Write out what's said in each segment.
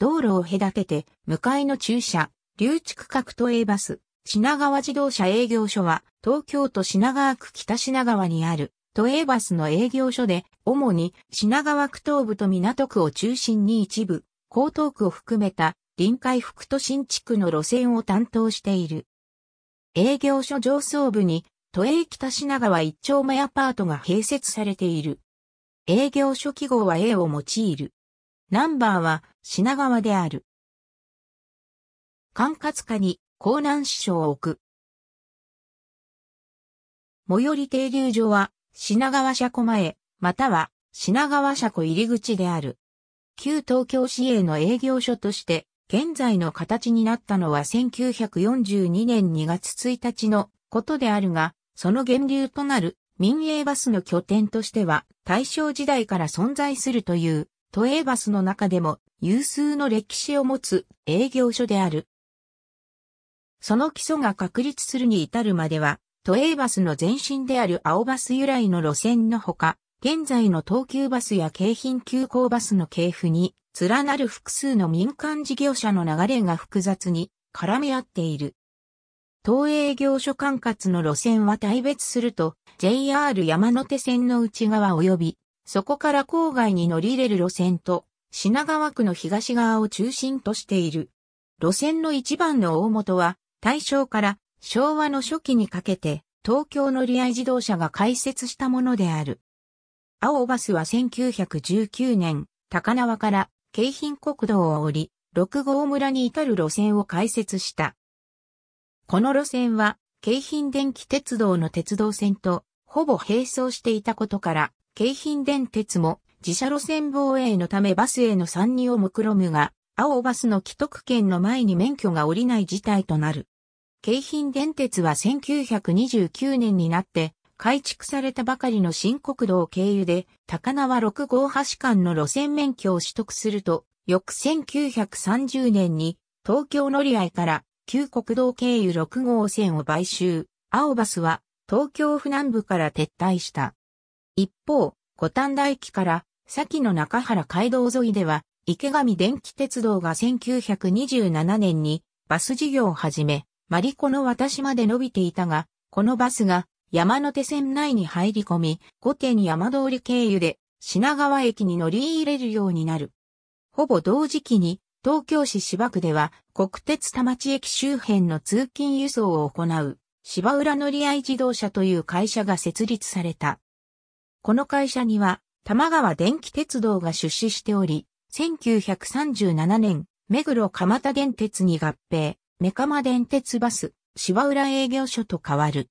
道路を隔てて、向かいの駐車、留置区画都営バス、品川自動車営業所は、東京都品川区北品川にある、都営バスの営業所で、主に品川区東部と港区を中心に一部、江東区を含めた臨海副都心地区の路線を担当している。営業所上層部に都営北品川一丁目アパートが併設されている。営業所記号は A を用いる。ナンバーは品川である。管轄下に江南支所を置く。最寄り停留所は品川車庫前、または品川車庫入り口である。旧東京市営の営業所として現在の形になったのは1942年2月1日のことであるが、その源流となる民営バスの拠点としては大正時代から存在するという都営バスの中でも有数の歴史を持つ営業所である。その基礎が確立するに至るまでは、都営バスの前身である青バス由来の路線のほか、現在の東急バスや京浜急行バスの系譜に、連なる複数の民間事業者の流れが複雑に絡み合っている。東営業所管轄の路線は大別すると、JR 山手線の内側及びそこから郊外に乗り入れる路線と、品川区の東側を中心としている。路線の一番の大元は、大正から昭和の初期にかけて、東京乗り合い自動車が開設したものである。青バスは1919年、高輪から京浜国道を降り、六号村に至る路線を開設した。この路線は、京浜電気鉄道の鉄道線と、ほぼ並走していたことから、京浜電鉄も自社路線防衛のためバスへの参入を目論むが、青バスの既得権の前に免許が下りない事態となる。京浜電鉄は1929年になって改築されたばかりの新国道経由で高輪6号橋間の路線免許を取得すると、翌1930年に東京乗り合いから旧国道経由6号線を買収、青バスは東京府南部から撤退した。一方、五反田駅から先の中原街道沿いでは、池上電気鉄道が1927年にバス事業を始め、マリコの私まで伸びていたが、このバスが山手線内に入り込み、御殿山通り経由で品川駅に乗り入れるようになる。ほぼ同時期に東京市芝区では国鉄田町駅周辺の通勤輸送を行う芝浦乗り合い自動車という会社が設立された。この会社には、玉川電気鉄道が出資しており、1937年、目黒蒲田電鉄に合併、目蒲電鉄バス、芝浦営業所と変わる。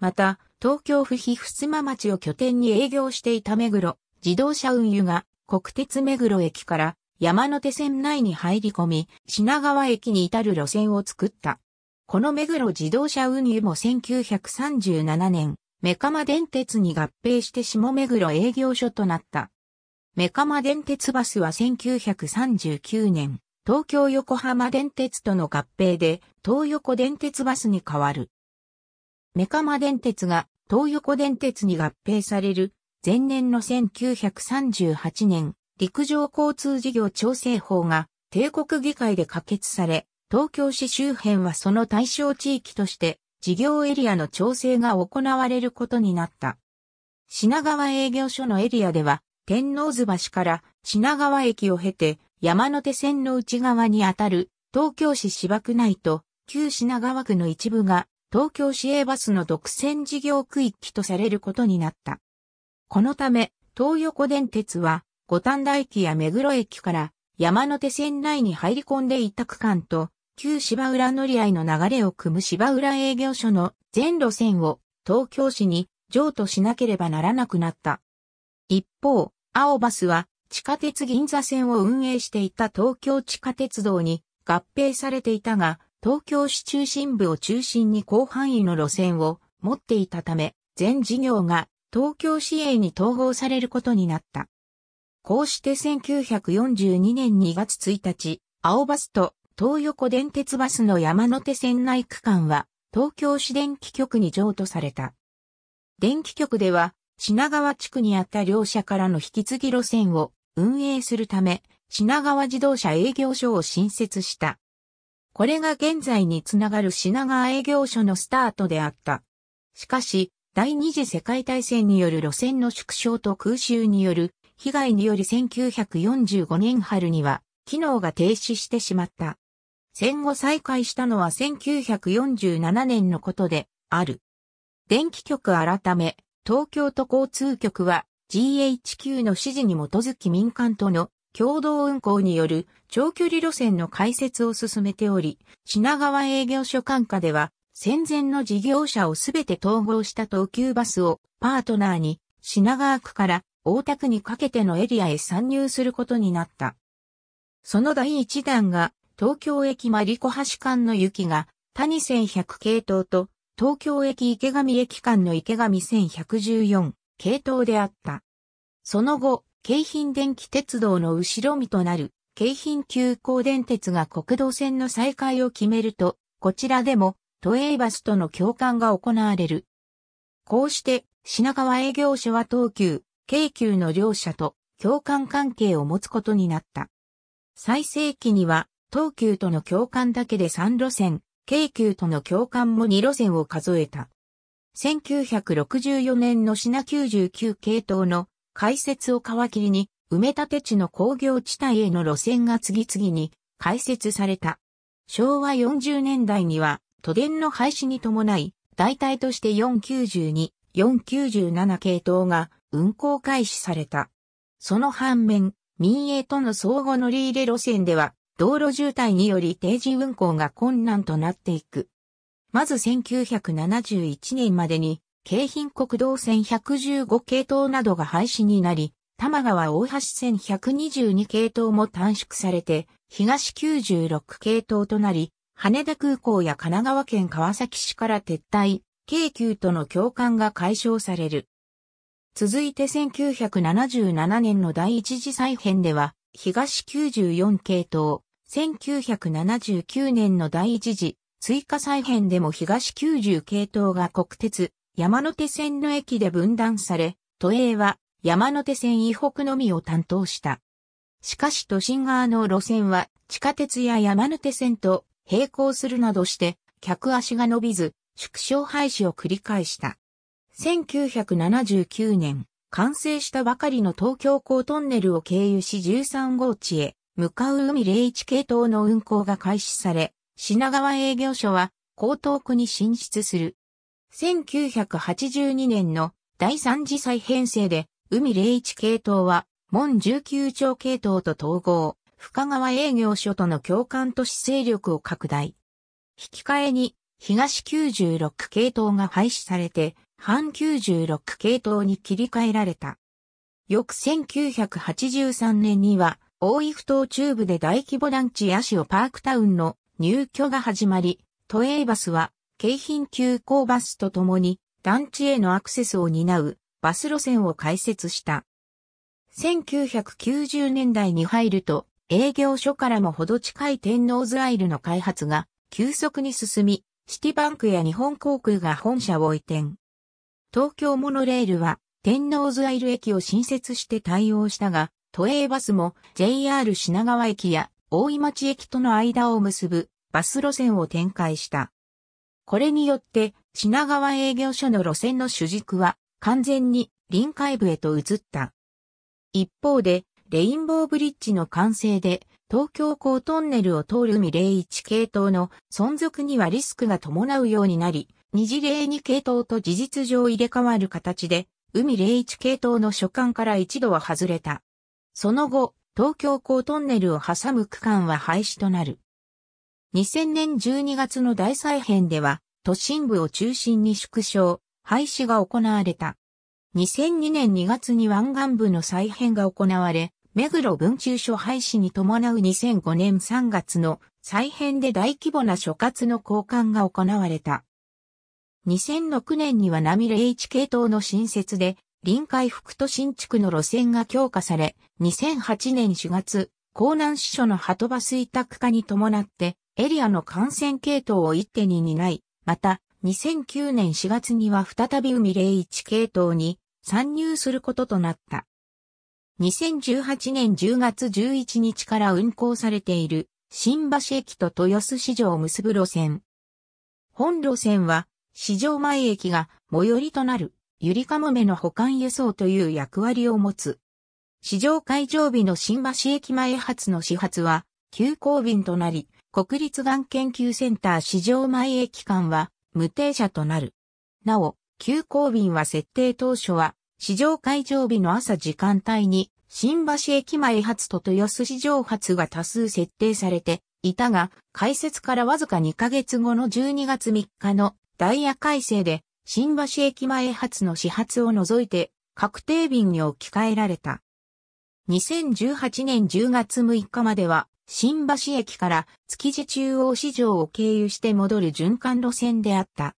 また、東京府比襖町を拠点に営業していた目黒、自動車運輸が国鉄目黒駅から山手線内に入り込み、品川駅に至る路線を作った。この目黒自動車運輸も1937年、メカマ電鉄に合併して下目黒営業所となった。メカマ電鉄バスは1939年、東京横浜電鉄との合併で、東横電鉄バスに変わる。メカマ電鉄が東横電鉄に合併される前年の1938年、陸上交通事業調整法が帝国議会で可決され、東京市周辺はその対象地域として事業エリアの調整が行われることになった。品川営業所のエリアでは、天王洲橋から品川駅を経て山手線の内側にあたる東京市芝区内と旧品川区の一部が東京市営バスの独占事業区域とされることになった。このため、東横電鉄は五反田駅や目黒駅から山手線内に入り込んでいた区間と旧芝浦乗り合いの流れを組む芝浦営業所の全路線を東京市に譲渡しなければならなくなった。一方、青バスは地下鉄銀座線を運営していた東京地下鉄道に合併されていたが、東京市中心部を中心に広範囲の路線を持っていたため、全事業が東京市営に統合されることになった。こうして1942年2月1日、青バスと東横電鉄バスの山手線内区間は、東京市電気局に譲渡された。電気局では、品川地区にあった両社からの引き継ぎ路線を運営するため、品川自動車営業所を新設した。これが現在につながる品川営業所のスタートであった。しかし、第二次世界大戦による路線の縮小と空襲による被害により1945年春には機能が停止してしまった。戦後再開したのは1947年のことである。電気局改め、東京都交通局は GHQ の指示に基づき民間との共同運行による長距離路線の開設を進めており、品川営業所管下では戦前の事業者をすべて統合した東急バスをパートナーに品川区から大田区にかけてのエリアへ参入することになった。その第一弾が東京駅マリコ橋間の雪が、谷1100系統と、東京駅池上駅間の池上1114系統であった。その後、京浜電気鉄道の後ろ身となる、京浜急行電鉄が国道線の再開を決めると、こちらでも、都営バスとの共感が行われる。こうして、品川営業所は東急、京急の両社と共感関係を持つことになった。最盛期には東急との共感だけで3路線、京急との共感も2路線を数えた。1964年の品99系統の開設を皮切りに、埋め立て地の工業地帯への路線が次々に開設された。昭和40年代には、都電の廃止に伴い、代替として492、497系統が運行開始された。その反面、民営との相互乗り入れ路線では、道路渋滞により定時運行が困難となっていく。まず1971年までに、京浜国道線115系統などが廃止になり、多摩川大橋線122系統も短縮されて、東96系統となり、羽田空港や神奈川県川崎市から撤退、京急との共感が解消される。続いて1977年の第一次再編では、東94系統、1979年の第一次、追加再編でも東90系統が国鉄、山手線の駅で分断され、都営は山手線以北のみを担当した。しかし都心側の路線は地下鉄や山手線と並行するなどして客足が伸びず縮小廃止を繰り返した。1979年、完成したばかりの東京港トンネルを経由し13号地へ向かう海01系統の運行が開始され、品川営業所は江東区に進出する。1982年の第三次再編成で海01系統は門19町系統と統合、深川営業所との共感都市勢力を拡大。引き換えに東96系統が廃止されて半96系統に切り替えられた。翌1983年には、大井ふ島中部で大規模団地ヤシオパークタウンの入居が始まり、都営バスは、京浜急行バスとともに、団地へのアクセスを担うバス路線を開設した。1990年代に入ると、営業所からもほど近い天王洲アイルの開発が急速に進み、シティバンクや日本航空が本社を移転。東京モノレールは天王洲アイル駅を新設して対応したが、都営バスも JR 品川駅や大井町駅との間を結ぶバス路線を展開した。これによって品川営業所の路線の主軸は完全に臨海部へと移った。一方で、レインボーブリッジの完成で、東京港トンネルを通る未0 1系統の存続にはリスクが伴うようになり、二次零二系統と事実上入れ替わる形で、海零一系統の所管から一度は外れた。その後、東京港トンネルを挟む区間は廃止となる。2000年12月の大再編では、都心部を中心に縮小、廃止が行われた。2002年2月に湾岸部の再編が行われ、目黒文中所廃止に伴う2005年3月の再編で大規模な所轄の交換が行われた。2006年には並みチ系統の新設で、臨海副都新区の路線が強化され、2008年4月、江南支所の鳩バス委託化に伴って、エリアの感染系統を一手に担い、また、2009年4月には再び海0一系統に参入することとなった。2018年10月11日から運行されている新橋駅と豊洲市場を結ぶ路線。本路線は市場前駅が最寄りとなるゆりかもめの保管輸送という役割を持つ。市場会場日の新橋駅前発の始発は急行便となり、国立がん研究センター市場前駅間は無停車となる。なお、急行便は設定当初は市場会場日の朝時間帯に新橋駅前発と豊洲市場発が多数設定されていたが、開設からわずか2ヶ月後の12月3日のダイヤ改正で、新橋駅前発の始発を除いて、確定便に置き換えられた。2018年10月6日までは、新橋駅から築地中央市場を経由して戻る循環路線であった。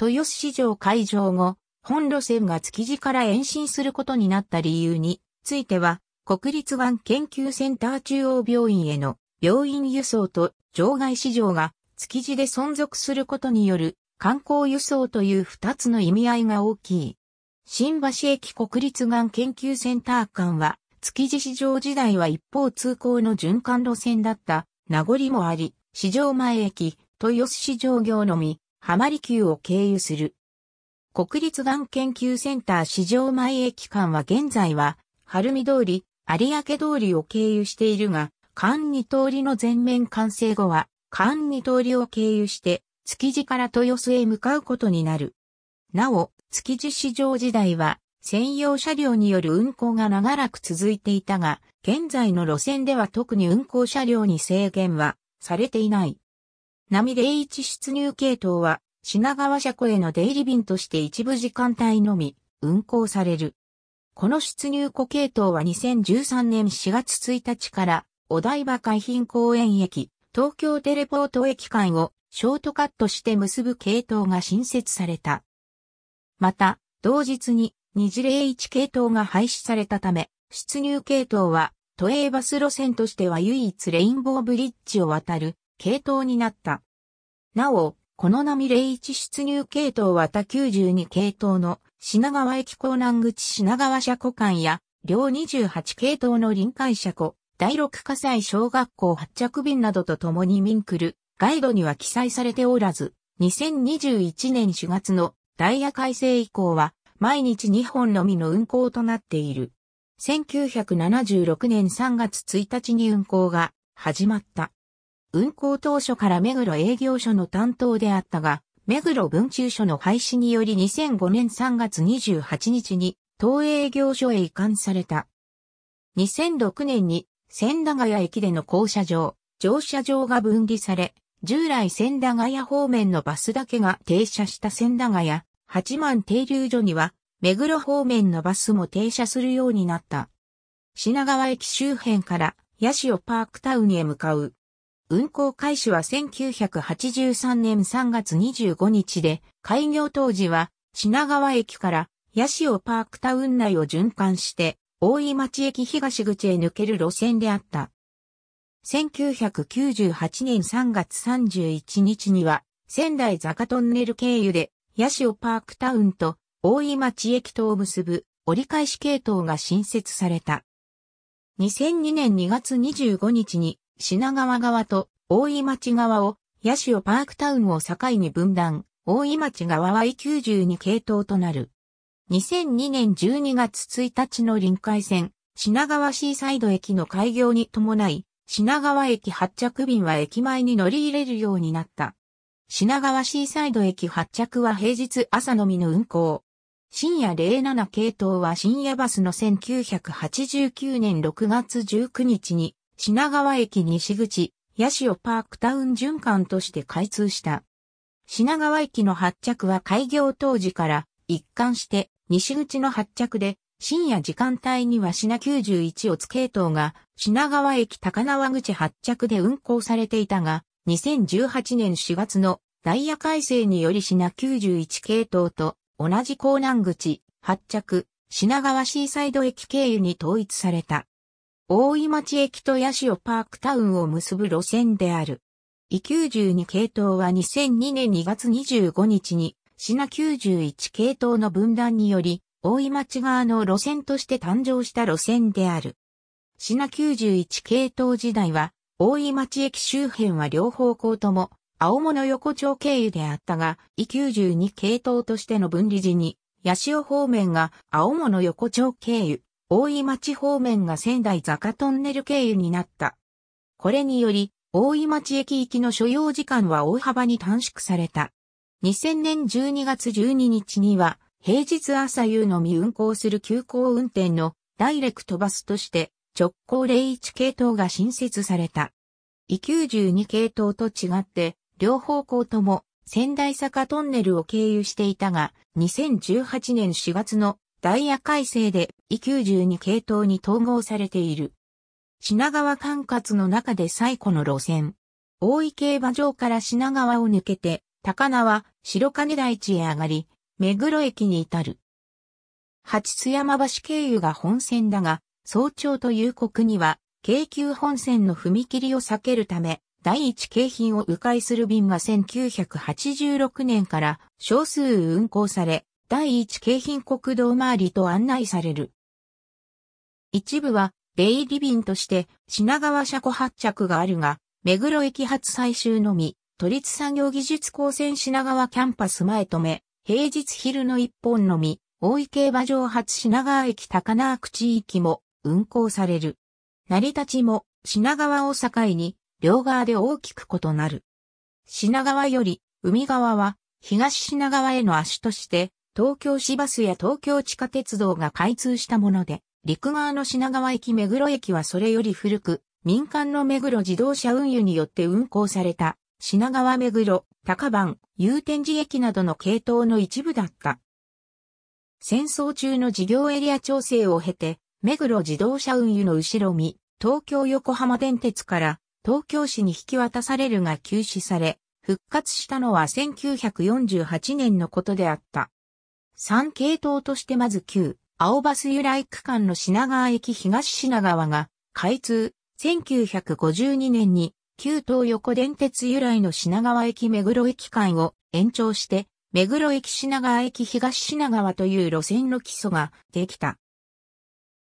豊洲市場開場後、本路線が築地から延伸することになった理由については、国立湾研究センター中央病院への病院輸送と場外市場が築地で存続することによる観光輸送という二つの意味合いが大きい。新橋駅国立がん研究センター間は、築地市場時代は一方通行の循環路線だった名残もあり、市場前駅、豊洲市場業のみ、浜離宮を経由する。国立がん研究センター市場前駅間は現在は、晴海通り、有明通りを経由しているが、間二通りの全面完成後は、間二通りを経由して、築地から豊洲へ向かうことになる。なお、築地市場時代は、専用車両による運行が長らく続いていたが、現在の路線では特に運行車両に制限はされていない。波で一出入系統は品川車庫への出入り便として一部時間帯のみ運行される。この出入庫系統は2013年4月1日からお台場海浜公園駅、東京テレポート駅間をショートカットして結ぶ系統が新設された。また、同日に2 0 1系統が廃止されたため、出入系統は都営バス路線としては唯一レインボーブリッジを渡る系統になった。なお、この波01出入系統は他92系統の品川駅港南口品川車庫間や両28系統の臨海車庫、第6火災小学校発着便などと共にミンクル、ガイドには記載されておらず、2021年4月のダイヤ改正以降は、毎日2本のみの運行となっている。1976年3月1日に運行が始まった。運行当初から目黒営業所の担当であったが、目黒文中所の廃止により2005年3月28日に東営業所へ移管された。2006年に千駄ヶ谷駅での降車場、乗車場が分離され、従来千駄ヶ谷方面のバスだけが停車した千駄ヶ谷、八幡停留所には、目黒方面のバスも停車するようになった。品川駅周辺から、八オパークタウンへ向かう。運行開始は1983年3月25日で、開業当時は品川駅から八オパークタウン内を循環して、大井町駅東口へ抜ける路線であった。1998年3月31日には、仙台坂トンネル経由で、八オパークタウンと大井町駅とを結ぶ折り返し系統が新設された。2002年2月25日に品川側と大井町側を八オパークタウンを境に分断、大井町側は I92 系統となる。2002年12月1日の臨海線、品川シーサイド駅の開業に伴い、品川駅発着便は駅前に乗り入れるようになった。品川シーサイド駅発着は平日朝のみの運行。深夜07系統は深夜バスの1989年6月19日に品川駅西口、八オパークタウン循環として開通した。品川駅の発着は開業当時から一貫して西口の発着で深夜時間帯には品91をつ系統が品川駅高輪口発着で運行されていたが、2018年4月のダイヤ改正により品91系統と同じ港南口発着品川シーサイド駅経由に統一された。大井町駅と八潮パークタウンを結ぶ路線である。E 92系統は2002年2月25日に、品91系統の分断により、大井町側の路線として誕生した路線である。品ナ91系統時代は、大井町駅周辺は両方向とも、青物横丁経由であったが、E 92系統としての分離時に、八潮方面が青物横丁経由、大井町方面が仙台坂トンネル経由になった。これにより、大井町駅行きの所要時間は大幅に短縮された。2000年12月12日には、平日朝夕のみ運行する急行運転のダイレクトバスとして、直行01系統が新設された。E 92系統と違って、両方向とも仙台坂トンネルを経由していたが、2018年4月のダイヤ改正で E92 系統に統合されている。品川管轄の中で最古の路線。大井競馬場から品川を抜けて、高輪、白金台地へ上がり、目黒駅に至る。八津山橋経由が本線だが、早朝という国には、京急本線の踏切を避けるため、第一京浜を迂回する便が1986年から少数運行され、第一京浜国道周りと案内される。一部は、出入り便として品川車庫発着があるが、目黒駅発最終のみ、都立産業技術高専品川キャンパス前止め、平日昼の一本のみ、大井競馬場発品川駅高輪口行きも、運行される。成り立ちも品川を境に両側で大きく異なる。品川より海側は東品川への足として東京市バスや東京地下鉄道が開通したもので、陸側の品川駅目黒駅はそれより古く、民間の目黒自動車運輸によって運行された品川目黒、高番、祐天寺駅などの系統の一部だった。戦争中の事業エリア調整を経て、目黒自動車運輸の後ろ見、東京横浜電鉄から東京市に引き渡されるが休止され、復活したのは1948年のことであった。3系統としてまず旧、青バス由来区間の品川駅東品川が開通、1952年に旧東横電鉄由来の品川駅目黒駅間を延長して、目黒駅品川駅東品川という路線の基礎ができた。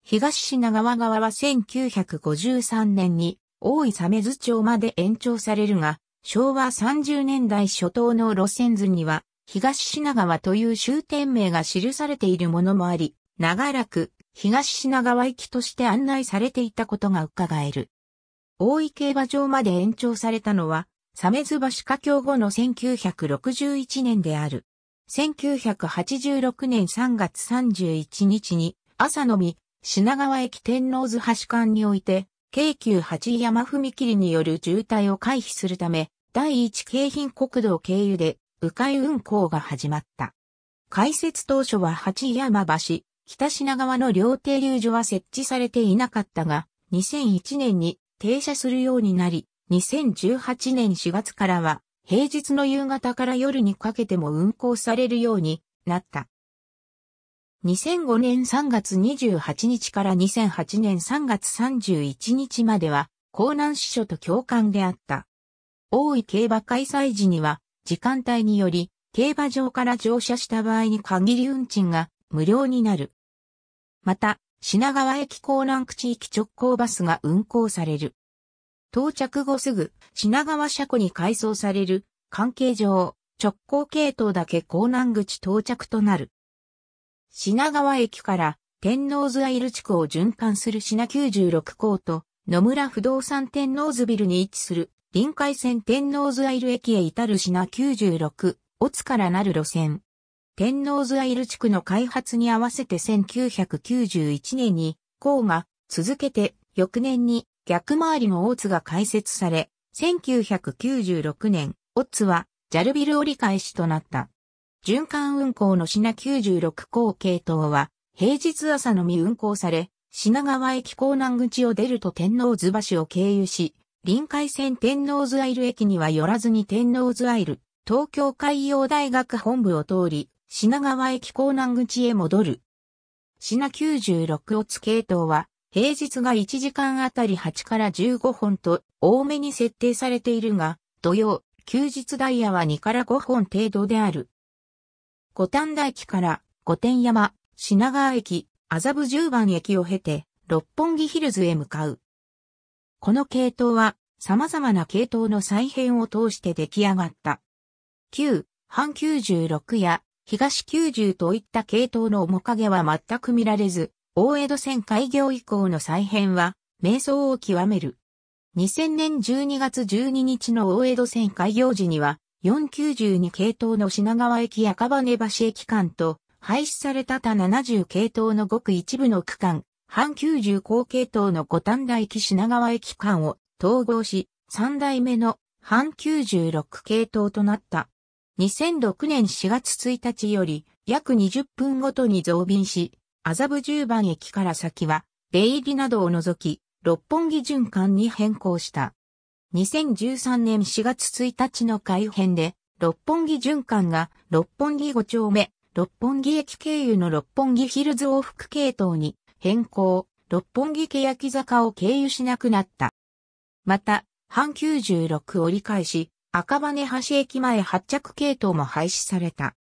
東品川側は1953年に大井鮫津町まで延長されるが、昭和30年代初頭の路線図には、東品川という終点名が記されているものもあり、長らく東品川行きとして案内されていたことが伺える。大井競馬場まで延長されたのは、鮫津橋架橋後の1961年である。1986年3月31日に朝のみ品川駅天王洲橋間において、京急八山踏切による渋滞を回避するため、第一京浜国道経由で、迂回運行が始まった。開設当初は八山橋、北品川の両停留所は設置されていなかったが、2001年に停車するようになり、2018年4月からは、平日の夕方から夜にかけても運行されるようになった。2005年3月28日から2008年3月31日までは、江南支所と共感であった。大井競馬開催時には、時間帯により、競馬場から乗車した場合に限り運賃が無料になる。また、品川駅港南区地域直行バスが運行される。到着後すぐ品川車庫に改装される関係上直行系統だけ港南口到着となる。品川駅から天王洲アイル地区を循環する品96校と野村不動産天王洲ビルに位置する臨海線天王洲アイル駅へ至る品96、オツからなる路線。天王洲アイル地区の開発に合わせて1991年に港が続けて翌年に逆回りの大津が開設され、1996年、オツは、ジャルビル折り返しとなった。循環運行の品96号系統は、平日朝のみ運行され、品川駅港南口を出ると天王津橋を経由し、臨海線天王津アイル駅には寄らずに天王津アイル、東京海洋大学本部を通り、品川駅港南口へ戻る。品96オツ系統は、平日が1時間あたり8から15本と多めに設定されているが、土曜、休日ダイヤは2から5本程度である。五反田駅から五天山、品川駅、麻布十番駅を経て、六本木ヒルズへ向かう。この系統は、様々な系統の再編を通して出来上がった。旧、半十六や東九十といった系統の面影は全く見られず、大江戸線開業以降の再編は、瞑想を極める。2000年12月12日の大江戸線開業時には、492系統の品川駅赤羽橋駅間と、廃止された他70系統のごく一部の区間、半90高系統の五反田駅品川駅間を統合し、3代目の半96系統となった。2006年4月1日より約20分ごとに増便し、麻布十番駅から先は、出入りなどを除き、六本木循環に変更した。2013年4月1日の改編で、六本木循環が六本木5丁目、六本木駅経由の六本木ヒルズ往復系統に変更、六本木欅坂を経由しなくなった。また、半96折り返し、赤羽橋駅前発着系統も廃止された。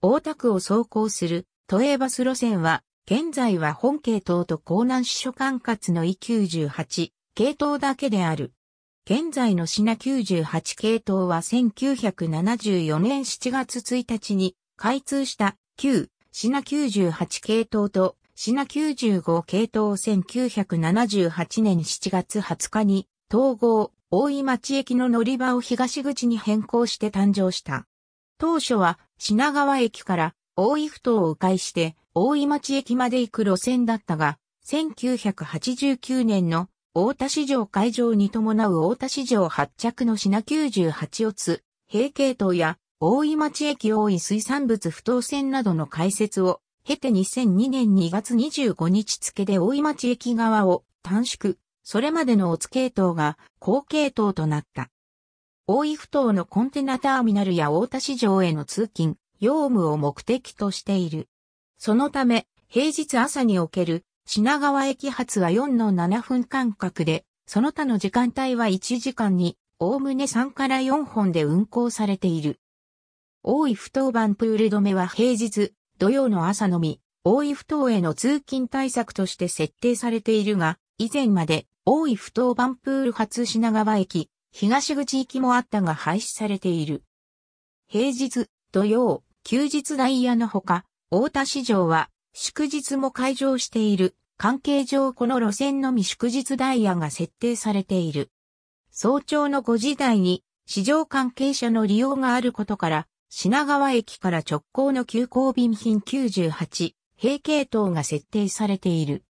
大田区を走行する都営バス路線は、現在は本系統と江南支所管轄の E98 系統だけである。現在のシナ98系統は1974年7月1日に開通した旧シナ98系統とシナ95系統を1978年7月20日に統合大井町駅の乗り場を東口に変更して誕生した。当初は品川駅から大井ふ頭を迂回して大井町駅まで行く路線だったが、1989年の大田市場会場に伴う大田市場発着の品98オツ、平系統や大井町駅大井水産物不当線などの開設を経て2002年2月25日付で大井町駅側を短縮、それまでのオツ系統が後系統となった。大井不当のコンテナターミナルや大田市場への通勤、業務を目的としている。そのため、平日朝における品川駅発は4の7分間隔で、その他の時間帯は1時間に、おおむね3から4本で運行されている。大井不頭版プール止めは平日、土曜の朝のみ、大井不当への通勤対策として設定されているが、以前まで大井不頭版プール発品川駅、東口行きもあったが廃止されている。平日、土曜、休日ダイヤのほか、大田市場は祝日も開場している。関係上この路線のみ祝日ダイヤが設定されている。早朝の5時台に市場関係者の利用があることから、品川駅から直行の急行便品98、平系統が設定されている。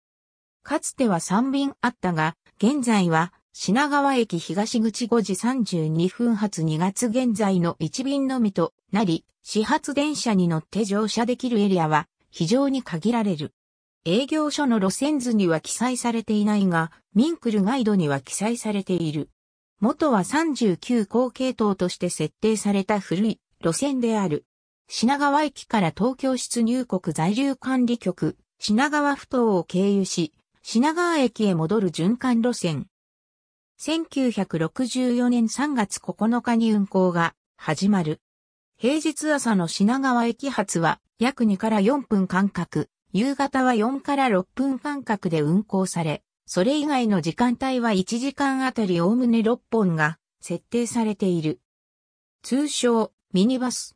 かつては3便あったが、現在は品川駅東口5時32分発2月現在の1便のみとなり、始発電車に乗って乗車できるエリアは非常に限られる。営業所の路線図には記載されていないが、ミンクルガイドには記載されている。元は39高系統として設定された古い路線である。品川駅から東京出入国在留管理局、品川埠頭を経由し、品川駅へ戻る循環路線。1964年3月9日に運行が始まる。平日朝の品川駅発は約2から4分間隔、夕方は4から6分間隔で運行され、それ以外の時間帯は1時間あたりおおむね6本が設定されている。通称、ミニバス。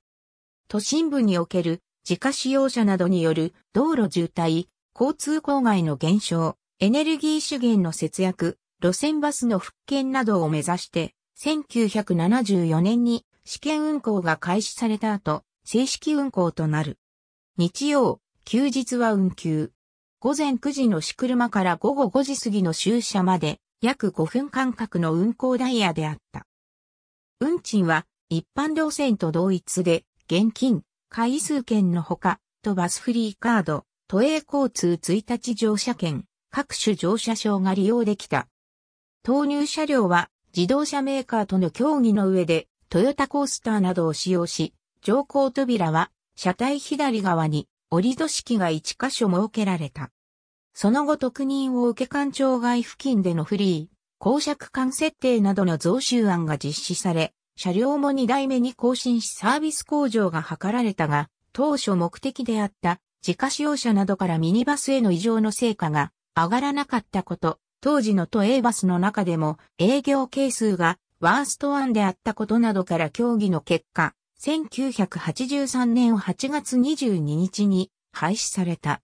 都心部における自家使用者などによる道路渋滞、交通郊外の減少、エネルギー資源の節約、路線バスの復権などを目指して、1974年に試験運行が開始された後、正式運行となる。日曜、休日は運休。午前9時の仕車から午後5時過ぎの終車まで約5分間隔の運行ダイヤであった。運賃は一般路線と同一で現金、回数券のほか、とバスフリーカード、都営交通1日乗車券、各種乗車証が利用できた。投入車両は自動車メーカーとの協議の上でトヨタコースターなどを使用し、乗降扉は車体左側に折戸式が1箇所設けられた。その後特任を受け官庁外付近でのフリー、公爵間設定などの増収案が実施され、車両も2台目に更新しサービス向上が図られたが、当初目的であった自家使用車などからミニバスへの異常の成果が上がらなかったこと、当時の都営バスの中でも営業係数がワースト1であったことなどから協議の結果、1983年8月22日に廃止された。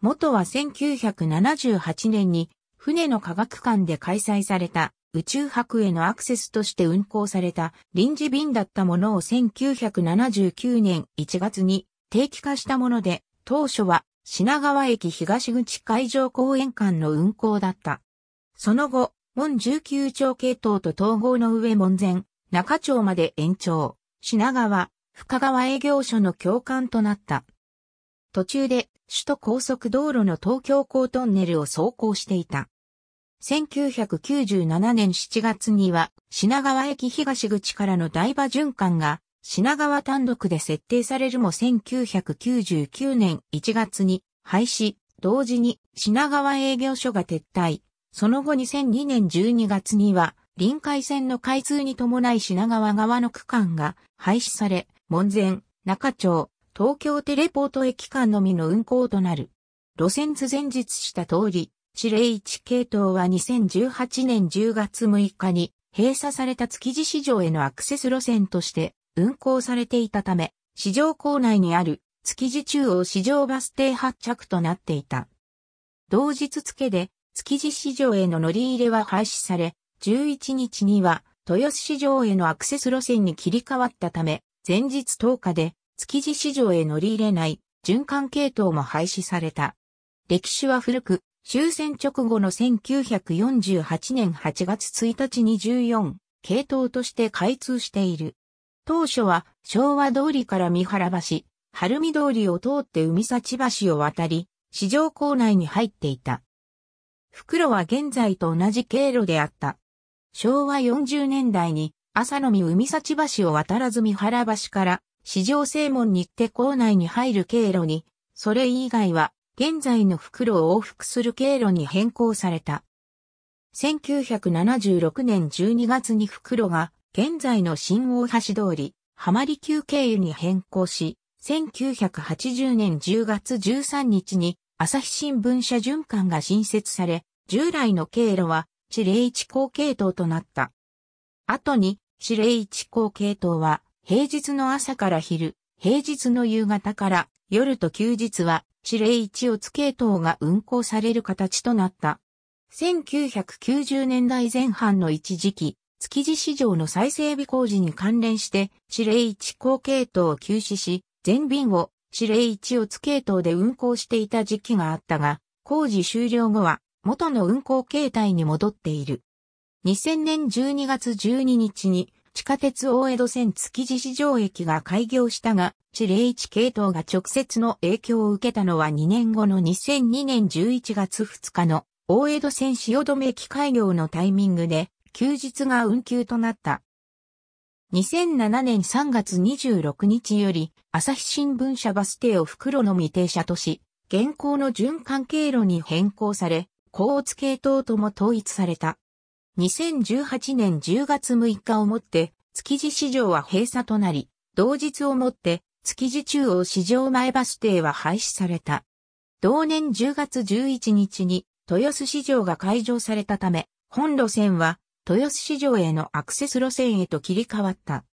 元は1978年に船の科学館で開催された宇宙博へのアクセスとして運行された臨時便だったものを1979年1月に定期化したもので、当初は品川駅東口海上公園間の運行だった。その後、門19町系統と統合の上門前、中町まで延長。品川、深川営業所の教官となった。途中で首都高速道路の東京港トンネルを走行していた。1997年7月には品川駅東口からの台場循環が品川単独で設定されるも1999年1月に廃止、同時に品川営業所が撤退、その後2002年12月には臨海線の開通に伴い品川側の区間が廃止され、門前、中町、東京テレポート駅間のみの運行となる。路線図前述した通り、地霊1系統は2018年10月6日に閉鎖された築地市場へのアクセス路線として運行されていたため、市場構内にある築地中央市場バス停発着となっていた。同日付で築地市場への乗り入れは廃止され、11日には豊洲市場へのアクセス路線に切り替わったため、前日10日で築地市場へ乗り入れない循環系統も廃止された。歴史は古く、終戦直後の1948年8月1日に14系統として開通している。当初は昭和通りから三原橋、晴海通りを通って海幸橋を渡り、市場構内に入っていた。袋は現在と同じ経路であった。昭和40年代に朝のみ海幸橋を渡らず三原橋から市場正門に行って校内に入る経路に、それ以外は現在の袋を往復する経路に変更された。1976年12月に袋が現在の新大橋通り、浜離宮経由に変更し、1980年10月13日に朝日新聞社循環が新設され、従来の経路は指令一高系統となった。後に、指令一高系統は、平日の朝から昼、平日の夕方から夜と休日は、指令一を乙系統が運行される形となった。1990年代前半の一時期、築地市場の再整備工事に関連して、指令一高系統を休止し、全便を指令一を乙系統で運行していた時期があったが、工事終了後は、元の運行形態に戻っている。2000年12月12日に地下鉄大江戸線築地市場駅が開業したが、地霊一系統が直接の影響を受けたのは2年後の2002年11月2日の大江戸線汐留駅開業のタイミングで休日が運休となった。2007年3月26日より、朝日新聞社バス停を袋の未停車とし、現行の循環経路に変更され、高圧系統とも統一された。2018年10月6日をもって、築地市場は閉鎖となり、同日をもって、築地中央市場前バス停は廃止された。同年10月11日に、豊洲市場が開場されたため、本路線は、豊洲市場へのアクセス路線へと切り替わった。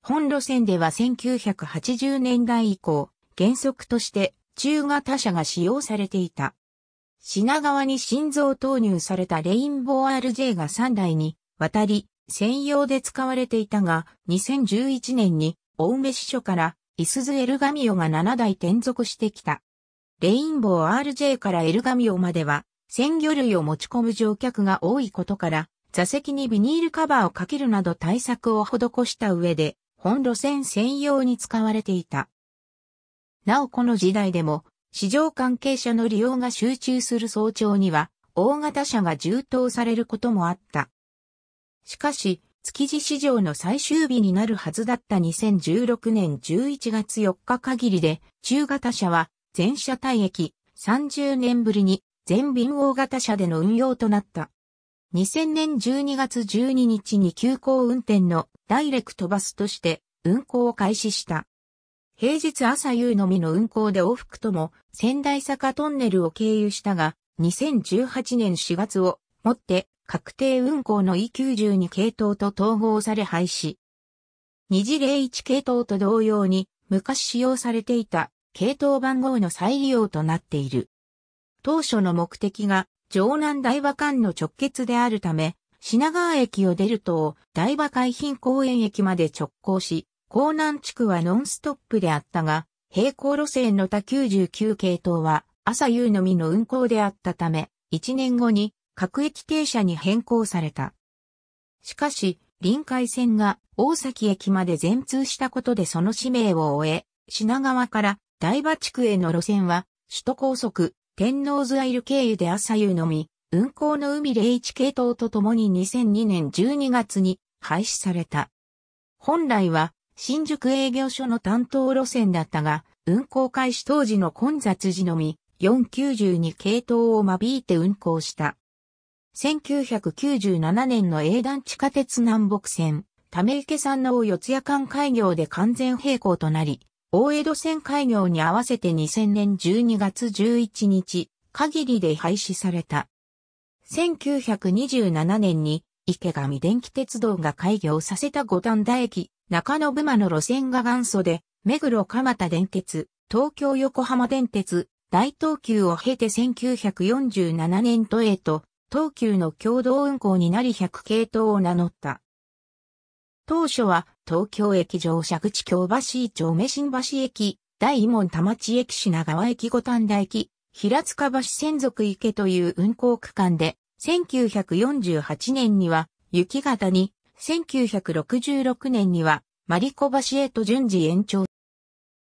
本路線では1980年代以降、原則として中型車が使用されていた。品川に心臓投入されたレインボー RJ が3台に渡り、専用で使われていたが、2011年に青梅支所からイスズエルガミオが7台転属してきた。レインボー RJ からエルガミオまでは、鮮魚類を持ち込む乗客が多いことから、座席にビニールカバーをかけるなど対策を施した上で、本路線専用に使われていた。なおこの時代でも、市場関係者の利用が集中する早朝には、大型車が充当されることもあった。しかし、築地市場の最終日になるはずだった2016年11月4日限りで、中型車は全車体駅30年ぶりに全便大型車での運用となった。2000年12月12日に急行運転のダイレクトバスとして運行を開始した。平日朝夕のみの運行で往復とも仙台坂トンネルを経由したが、2018年4月をもって確定運行の E92 系統と統合され廃止。2次01系統と同様に昔使用されていた系統番号の再利用となっている。当初の目的が城南台場間の直結であるため、品川駅を出ると、台場海浜公園駅まで直行し、江南地区はノンストップであったが、平行路線の他99系統は朝夕のみの運行であったため、1年後に各駅停車に変更された。しかし、臨海線が大崎駅まで全通したことでその使命を終え、品川から台場地区への路線は、首都高速、天王洲アイル経由で朝夕のみ、運行の海01系統とともに2002年12月に廃止された。本来は新宿営業所の担当路線だったが、運行開始当時の混雑時のみ、492系統を間引いて運行した。1997年の営団地下鉄南北線、ため池山の四谷間開業で完全並行となり、大江戸線開業に合わせて2000年12月11日、限りで廃止された。1927年に池上電気鉄道が開業させた五反田駅中野馬の路線が元祖で、目黒蒲田電鉄、東京横浜電鉄、大東急を経て1947年都営と、東急の共同運行になり100系統を名乗った。当初は、東京駅上尺地京橋町目新橋駅、大門田町駅品川駅五反田駅、平塚橋専属池という運行区間で、1948年には、雪型に1966年には、マリコ橋へと順次延長。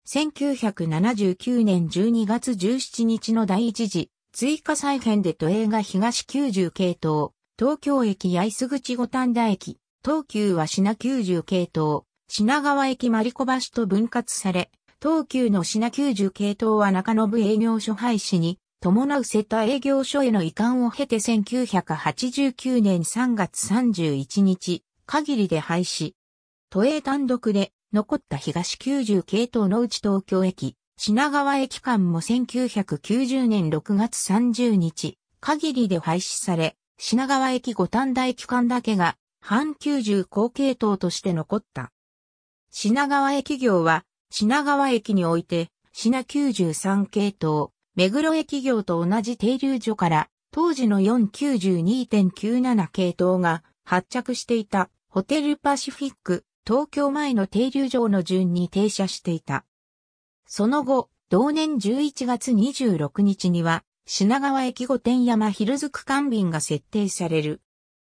1979年12月17日の第一次、追加再編で都営が東90系統、東京駅八重洲口五反田駅、東急は品90系統、品川駅マリコ橋と分割され、東急の品90系統は中延営業所廃止に、伴う瀬田営業所への移管を経て1989年3月31日、限りで廃止。都営単独で残った東90系統のうち東京駅、品川駅間も1990年6月30日、限りで廃止され、品川駅五反田駅間だけが、半90高系統として残った。品川駅業は、品川駅において、品93系統、目黒駅業と同じ停留所から、当時の492.97系統が発着していたホテルパシフィック、東京前の停留場の順に停車していた。その後、同年11月26日には、品川駅御殿山ヒルズ区間便が設定される。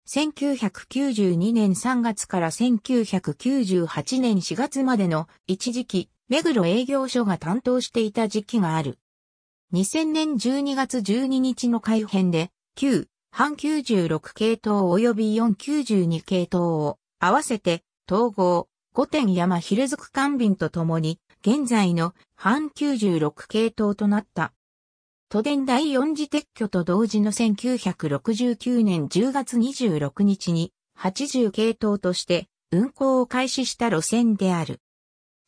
1992年3月から1998年4月までの一時期、目黒営業所が担当していた時期がある。2000年12月12日の改編で、旧半96系統及び492系統を合わせて統合、5点山ヒルズ区間便とともに現在の半96系統となった。都電第4次撤去と同時の1969年10月26日に80系統として運行を開始した路線である。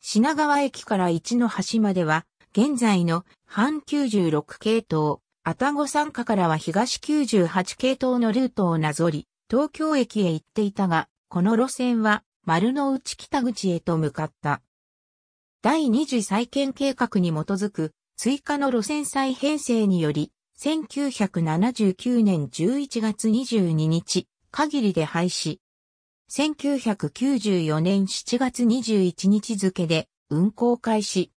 品川駅から一の橋までは現在の半96系統愛宕参加からは東98系統のルートをなぞり、東京駅へ行っていたが、この路線は丸の内北口へと向かった。第二次再建計画に基づく追加の路線再編成により、1979年11月22日限りで廃止。1994年7月21日付で運行開始。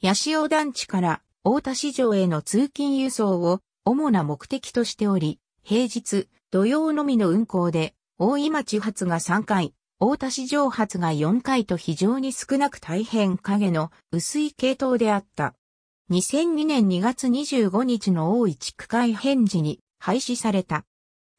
八潮団地から大田市場への通勤輸送を主な目的としており、平日、土曜のみの運行で、大井町発が3回、大田市場発が4回と非常に少なく大変影の薄い系統であった。2002年2月25日の大井地区改編時に廃止された。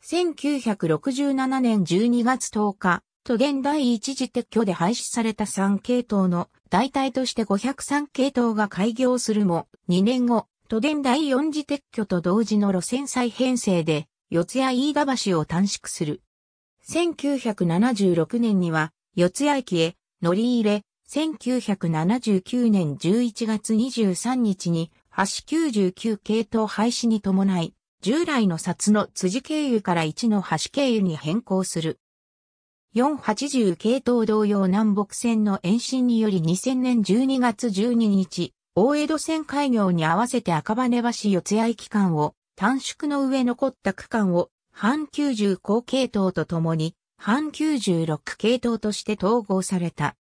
1967年12月10日、都現第一次撤去で廃止された3系統の代替として503系統が開業するも、2年後、都電第四次撤去と同時の路線再編成で、四谷飯田橋を短縮する。1976年には、四谷駅へ乗り入れ、1979年11月23日に、橋99系統廃止に伴い、従来の札の辻経由から1の橋経由に変更する。480系統同様南北線の延伸により2000年12月12日、大江戸線開業に合わせて赤羽橋四谷駅間を短縮の上残った区間を半90高系統とともに半96系統として統合された。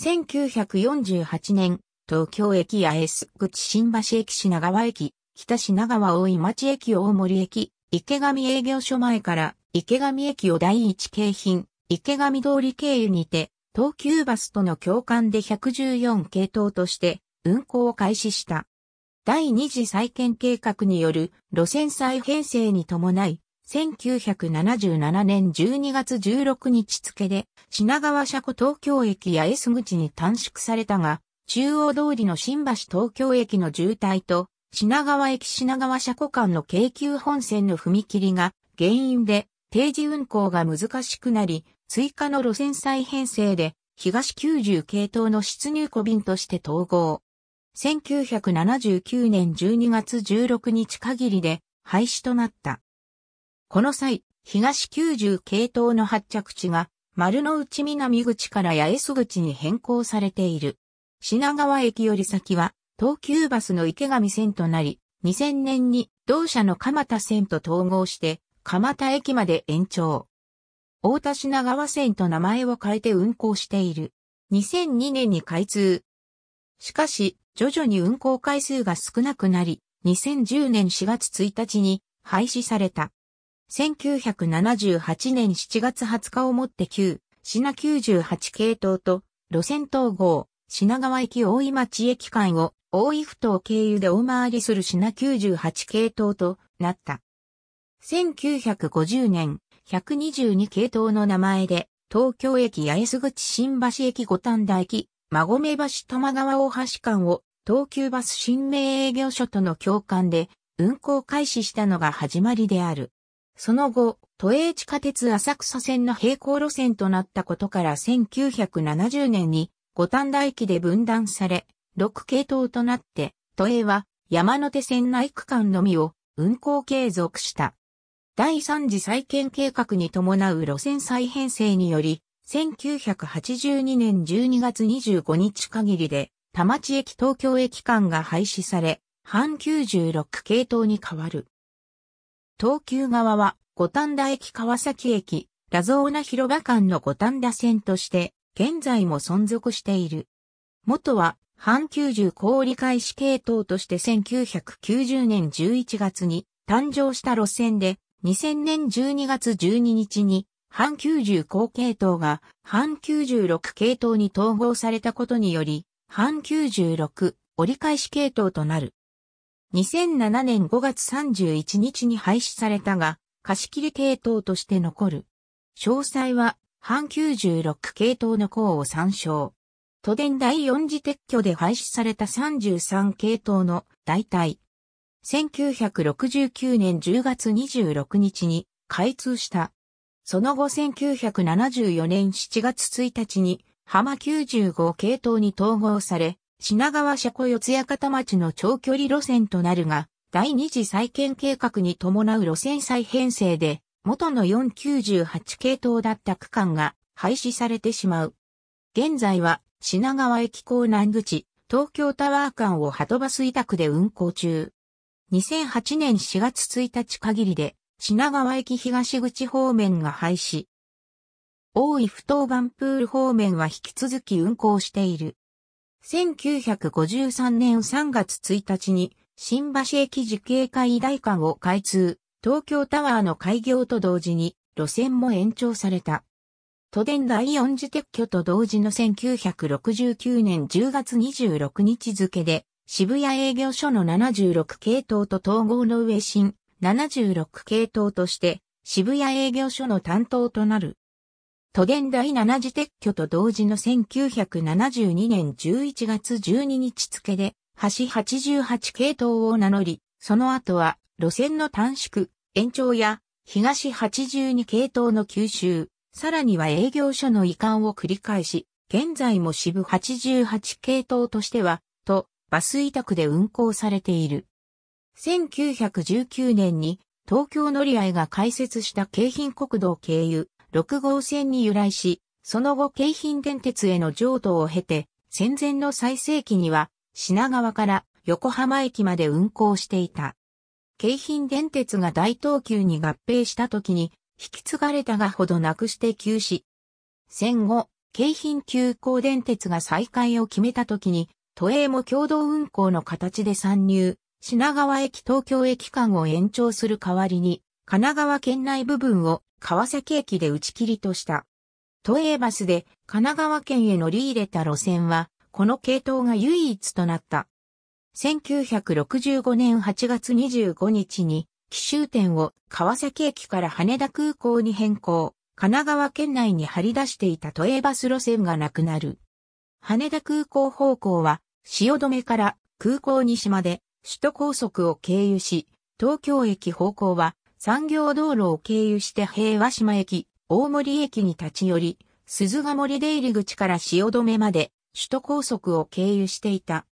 1948年、東京駅八重洲口新橋駅品川駅、北品川大井町駅大森駅、池上営業所前から池上駅を第一京浜、池上通り経由にて、東急バスとの共感で114系統として運行を開始した。第二次再建計画による路線再編成に伴い、1977年12月16日付で品川車庫東京駅や S 口に短縮されたが、中央通りの新橋東京駅の渋滞と品川駅品川車庫間の京急本線の踏切が原因で定時運行が難しくなり、追加の路線再編成で東90系統の出入庫便として統合。1979年12月16日限りで廃止となった。この際、東90系統の発着地が丸の内南口から八重洲口に変更されている。品川駅より先は東急バスの池上線となり、2000年に同社の蒲田線と統合して蒲田駅まで延長。大田品川線と名前を変えて運行している。2002年に開通。しかし、徐々に運行回数が少なくなり、2010年4月1日に廃止された。1978年7月20日をもって旧、品98系統と、路線統合、品川駅大井町駅間を、大井ふ頭経由で大回りする品98系統となった。1950年、122系統の名前で、東京駅八重洲口新橋駅五反田駅、馬込橋玉川大橋間を東急バス新名営業所との共感で運行開始したのが始まりである。その後、都営地下鉄浅草線の並行路線となったことから1970年に五反田駅で分断され、6系統となって、都営は山手線内区間のみを運行継続した。第3次再建計画に伴う路線再編成により、1982年12月25日限りで、田町駅東京駅間が廃止され、半96系統に変わる。東急側は、五反田駅川崎駅、ラゾーナ広場間の五反田線として、現在も存続している。元は、半9十氷開返し系統として1990年11月に誕生した路線で、2000年12月12日に、半90高系統が半96系統に統合されたことにより、半96折り返し系統となる。2007年5月31日に廃止されたが、貸し切り系統として残る。詳細は、半96系統の項を参照。都電第4次撤去で廃止された33系統の代替、1969年10月26日に開通した。その後1974年7月1日に浜95系統に統合され、品川車庫四谷方町の長距離路線となるが、第二次再建計画に伴う路線再編成で、元の498系統だった区間が廃止されてしまう。現在は品川駅港南口、東京タワー間をはとバス委託で運行中。2008年4月1日限りで品川駅東口方面が廃止。大井不当ンプール方面は引き続き運行している。1953年3月1日に新橋駅時警戒大館を開通、東京タワーの開業と同時に路線も延長された。都電第四次撤去と同時の1969年10月26日付で渋谷営業所の76系統と統合の上新76系統として渋谷営業所の担当となる。都電第7次撤去と同時の1972年11月12日付で、橋88系統を名乗り、その後は路線の短縮、延長や東82系統の吸収、さらには営業所の移管を繰り返し、現在も支部88系統としてはバス委託で運行されている。1919年に東京乗り合いが開設した京浜国道経由6号線に由来し、その後京浜電鉄への譲渡を経て、戦前の最盛期には品川から横浜駅まで運行していた。京浜電鉄が大東急に合併した時に引き継がれたがほどなくして休止。戦後、京浜急行電鉄が再開を決めた時に都営も共同運行の形で参入、品川駅東京駅間を延長する代わりに、神奈川県内部分を川崎駅で打ち切りとした。都営バスで神奈川県へ乗り入れた路線は、この系統が唯一となった。1965年8月25日に、奇襲点を川崎駅から羽田空港に変更、神奈川県内に張り出していた都営バス路線がなくなる。羽田空港方向は汐留から空港西まで首都高速を経由し、東京駅方向は産業道路を経由して平和島駅、大森駅に立ち寄り、鈴ヶ森出入り口から汐留まで首都高速を経由していた。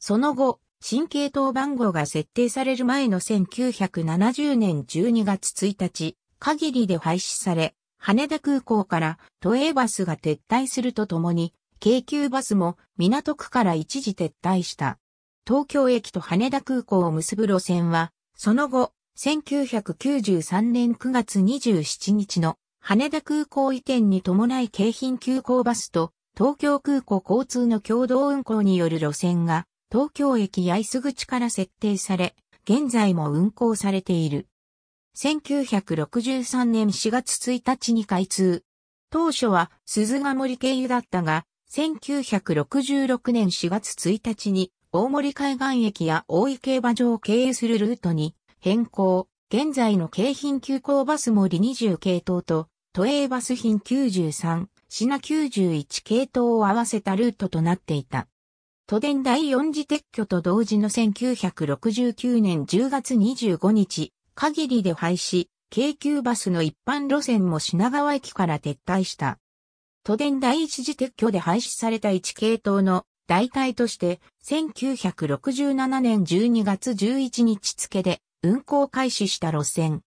その後、新系統番号が設定される前の1970年12月1日限りで廃止され、羽田空港から都営バスが撤退するとともに京急バスも港区から一時撤退した。東京駅と羽田空港を結ぶ路線は、その後、1993年9月27日の羽田空港移転に伴い京浜急行バスと東京空港交通の共同運行による路線が東京駅八重洲口から設定され、現在も運行されている。1963年4月1日に開通。当初は鈴ヶ森経由だったが、1966年4月1日に大森海岸駅や大井競馬場を経由するルートに変更。現在の京浜急行バス森20系統と都営バス品93、品91系統を合わせたルートとなっていた。都電第4次撤去と同時の1969年10月25日、限りで廃止、京急バスの一般路線も品川駅から撤退した。都電第一次撤去で廃止された一系統の代替として、1967年12月11日付で運行開始した路線。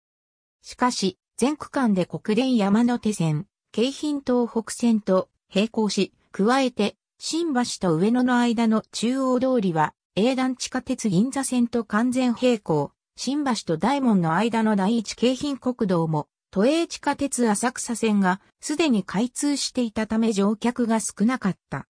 しかし、全区間で国電山手線、京浜東北線と並行し、加えて、新橋と上野の間の中央通りは、営団地下鉄銀座線と完全並行、新橋と大門の間の第一京浜国道も都営地下鉄浅草線がすでに開通していたため乗客が少なかった。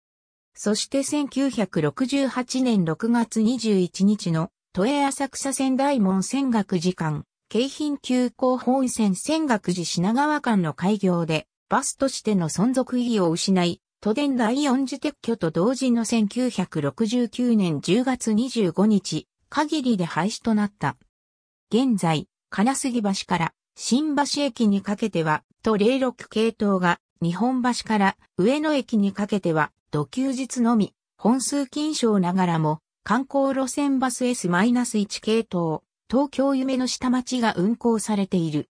そして1968年6月21日の都営浅草線大門仙岳寺間、京浜急行本線仙岳寺品川間の開業でバスとしての存続意義を失い、都電第四次撤去と同時の1969年10月25日限りで廃止となった。現在、金杉橋から新橋駅にかけては、と06系統が、日本橋から上野駅にかけては、土休日のみ、本数金賞ながらも、観光路線バス S-1 系統、東京夢の下町が運行されている。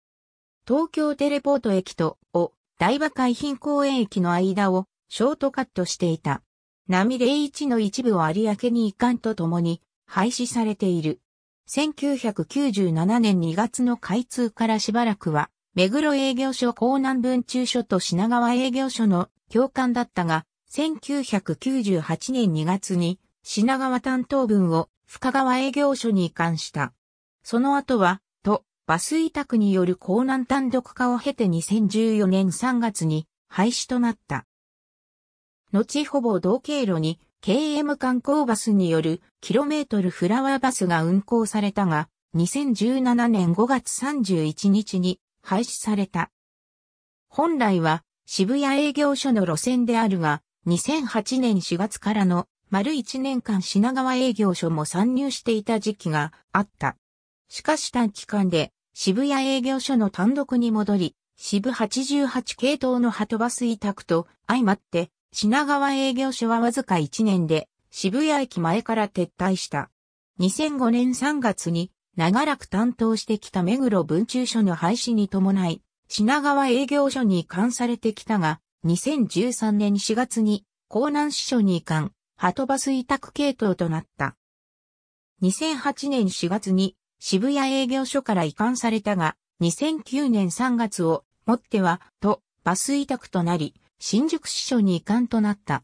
東京テレポート駅と、を、台場海浜公園駅の間を、ショートカットしていた。波01の一部を有明に移管とともに、廃止されている。1997年2月の開通からしばらくは、目黒営業所港南分駐所と品川営業所の共管だったが、1998年2月に品川担当分を深川営業所に移管した。その後は、と、バス委託による港南単独化を経て2014年3月に廃止となった。後ほぼ同経路に KM 観光バスによるキロメートルフラワーバスが運行されたが、2017年5月31日に廃止された。本来は渋谷営業所の路線であるが、2008年4月からの丸1年間品川営業所も参入していた時期があった。しかし短期間で渋谷営業所の単独に戻り、渋88系統のハトバス委託と相まって品川営業所はわずか1年で渋谷駅前から撤退した。2005年3月に長らく担当してきた目黒文中所の廃止に伴い、品川営業所に移管されてきたが、2013年4月に江南支所に移管、ハトバス委託系統となった。2008年4月に渋谷営業所から移管されたが、2009年3月をもっては、と、バス委託となり、新宿支所に移管となった。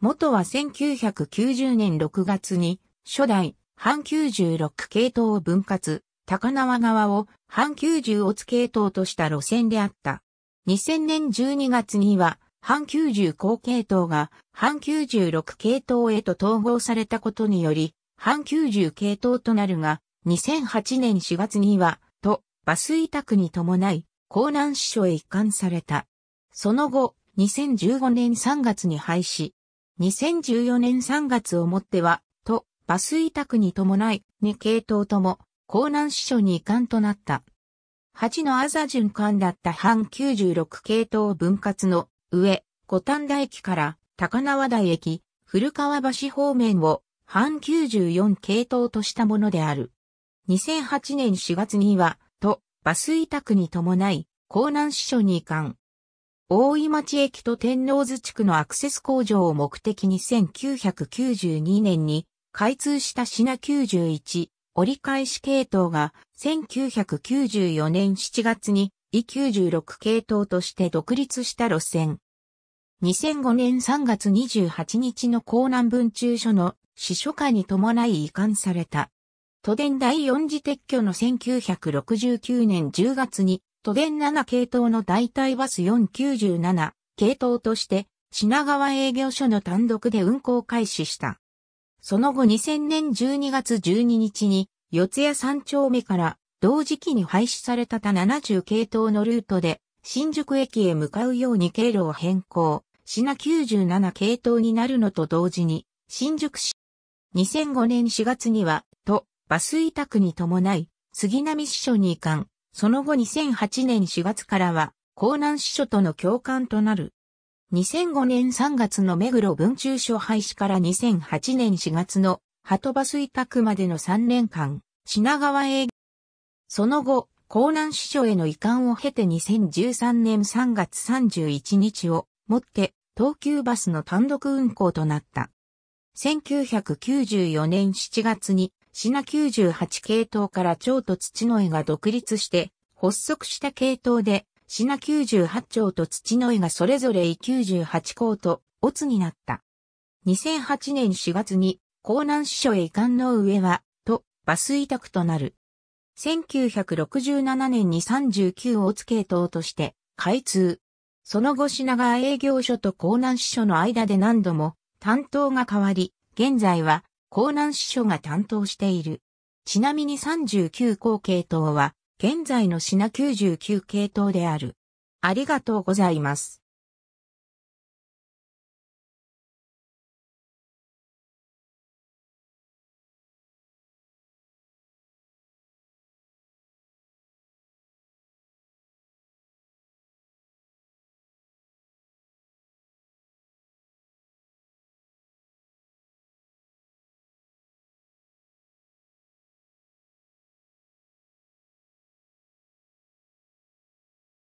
元は1990年6月に、初代、半96系統を分割、高輪側を半90乙系統とした路線であった。2000年12月には、半90後系統が半96系統へと統合されたことにより、半90系統となるが、2008年4月には、と、バス委託に伴い、江南支所へ移管された。その後、2015年3月に廃止。2014年3月をもっては、と、バス委託に伴い、2系統とも、江南支所に移管となった。8のあざ循環だった半96系統分割の上、五反田駅から高輪台駅、古川橋方面を半94系統としたものである。2008年4月には、と、バス委託に伴い、江南支所に移管。大井町駅と天王洲地区のアクセス工場を目的に1992年に開通した品91折り返し系統が1994年7月に E96 系統として独立した路線。2005年3月28日の港南分駐所の司書下に伴い移管された。都電第4次撤去の1969年10月に都電7系統の代替バス497系統として品川営業所の単独で運行開始した。その後2000年12月12日に四谷三丁目から同時期に廃止された他70系統のルートで新宿駅へ向かうように経路を変更、品97系統になるのと同時に新宿市2005年4月には都バス委託に伴い杉並支所に移管。その後2008年4月からは、江南支所との共感となる。2005年3月の目黒文中所廃止から2008年4月の鳩場水託までの3年間、品川営業。その後、江南支所への移管を経て2013年3月31日をもって東急バスの単独運行となった。1994年7月にシナ98系統から蝶と土の絵が独立して発足した系統で、シナ98蝶と土の絵がそれぞれ98校と、オツになった。2008年4月に、江南支所へ移管の上は、と、バス委託となる。1967年に39オツ系統として、開通。その後品川営業所と江南支所の間で何度も担当が変わり、現在は江南支所が担当している。ちなみに39校系統は、現在の品99系統である。ありがとうございます。